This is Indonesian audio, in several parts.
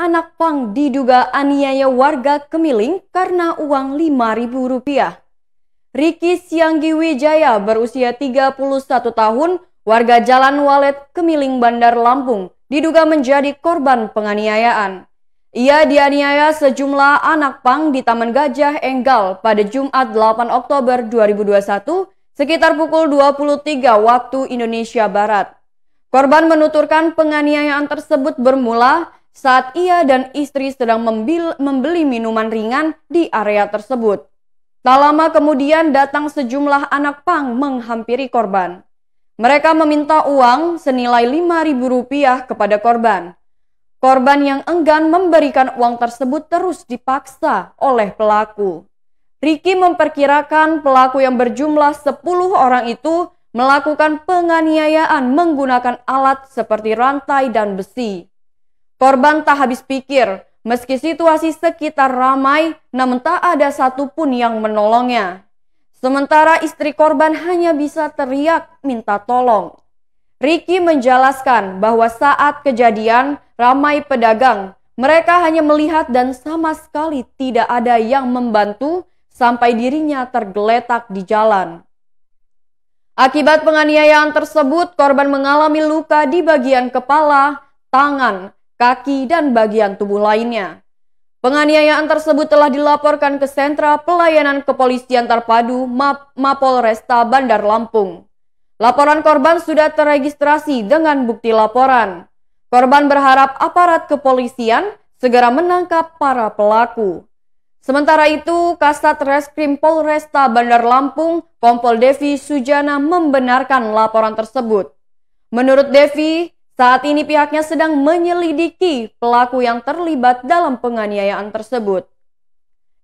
anak pang diduga aniaya warga Kemiling karena uang Rp5.000. Riki Sianggi Wijaya berusia 31 tahun, warga Jalan Walet Kemiling Bandar Lampung, diduga menjadi korban penganiayaan. Ia dianiaya sejumlah anak pang di Taman Gajah Enggal pada Jumat 8 Oktober 2021 sekitar pukul 23 waktu Indonesia Barat. Korban menuturkan penganiayaan tersebut bermula saat ia dan istri sedang membeli minuman ringan di area tersebut. Tak lama kemudian datang sejumlah anak pang menghampiri korban. Mereka meminta uang senilai Rp5.000 kepada korban. Korban yang enggan memberikan uang tersebut terus dipaksa oleh pelaku. Riki memperkirakan pelaku yang berjumlah 10 orang itu melakukan penganiayaan menggunakan alat seperti rantai dan besi. Korban tak habis pikir, meski situasi sekitar ramai, namun tak ada satupun yang menolongnya. Sementara istri korban hanya bisa teriak minta tolong. Ricky menjelaskan bahwa saat kejadian ramai pedagang, mereka hanya melihat dan sama sekali tidak ada yang membantu sampai dirinya tergeletak di jalan. Akibat penganiayaan tersebut, korban mengalami luka di bagian kepala, tangan, kaki, dan bagian tubuh lainnya. Penganiayaan tersebut telah dilaporkan ke Sentra Pelayanan Kepolisian Terpadu Mapolresta Bandar Lampung. Laporan korban sudah terregistrasi dengan bukti laporan. Korban berharap aparat kepolisian segera menangkap para pelaku. Sementara itu, Kasat Reskrim Polresta Bandar Lampung, Kompol Devi Sujana membenarkan laporan tersebut. Menurut Devi, saat ini pihaknya sedang menyelidiki pelaku yang terlibat dalam penganiayaan tersebut.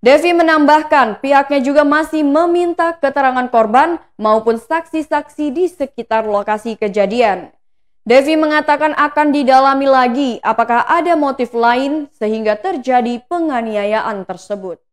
Devi menambahkan pihaknya juga masih meminta keterangan korban maupun saksi-saksi di sekitar lokasi kejadian. Devi mengatakan akan didalami lagi apakah ada motif lain sehingga terjadi penganiayaan tersebut.